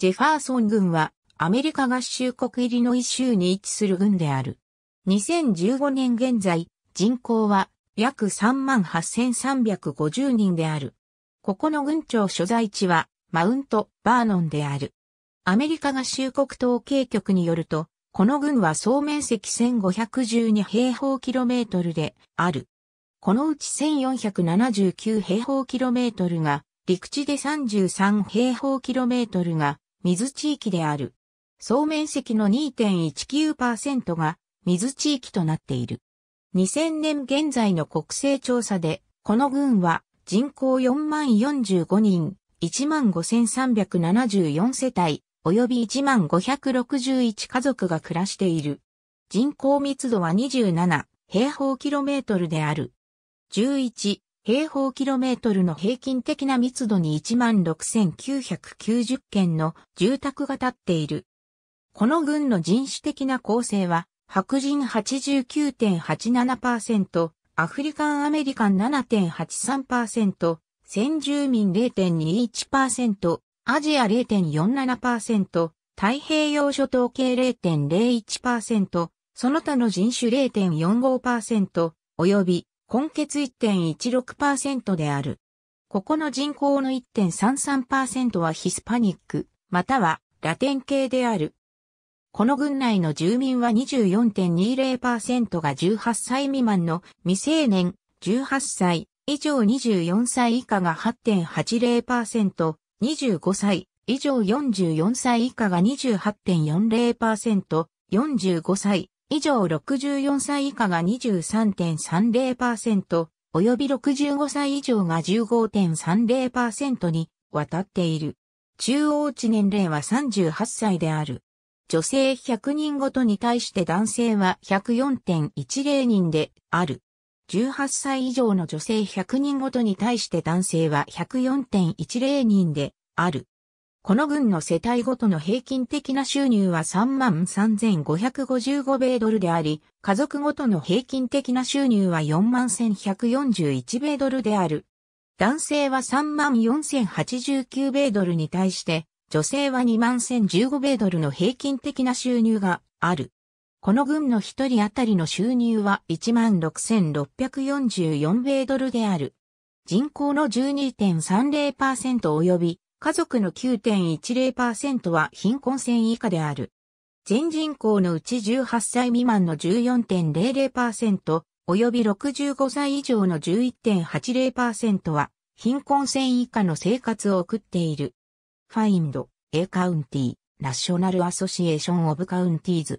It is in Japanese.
ジェファーソン軍はアメリカ合衆国入りの一州に位置する軍である。2015年現在、人口は約38,350人である。ここの軍庁所在地はマウント・バーノンである。アメリカ合衆国統計局によると、この軍は総面積1512平方キロメートルである。このうち1479平方キロメートルが陸地で33平方キロメートルが水地域である。総面積の2.19%が水地域となっている。2000年現在の国勢調査で、この群は人口4万45人、1万5374世帯、及び1万561家族が暮らしている。人口密度は27平方キロメートルである。11、平方キロメートルの平均的な密度に16,990件の住宅が建っている。この軍の人種的な構成は、白人89.87%、アフリカンアメリカン7.83%、先住民0.21%、アジア0.47%、太平洋諸島系0.01%、その他の人種0.45%、及び根血1.16%である。ここの人口の1.33%はヒスパニック、またはラテン系である。この郡内の住民は24.20%が18歳未満の未成年、18歳以上24歳以下が8.80%、25歳以上44歳以下が28.40%、45歳以上64歳以下が23.30%、及び65歳以上が15.30%にわたっている。中央値年齢は38歳である。女性100人ごとに対して男性は104.10人である。18歳以上の女性100人ごとに対して男性は104.10人である。この軍の世帯ごとの平均的な収入は33,555米ドルであり、家族ごとの平均的な収入は41,141米ドルである。男性は34,089米ドルに対して、女性は21,015米ドルの平均的な収入がある。この軍の一人当たりの収入は16,644米ドルである。人口の12.30%及び家族の9.10%は貧困線以下である。全人口のうち18歳未満の14.00%、及び65歳以上の11.80%は、貧困線以下の生活を送っている。Find A County National Association of Counties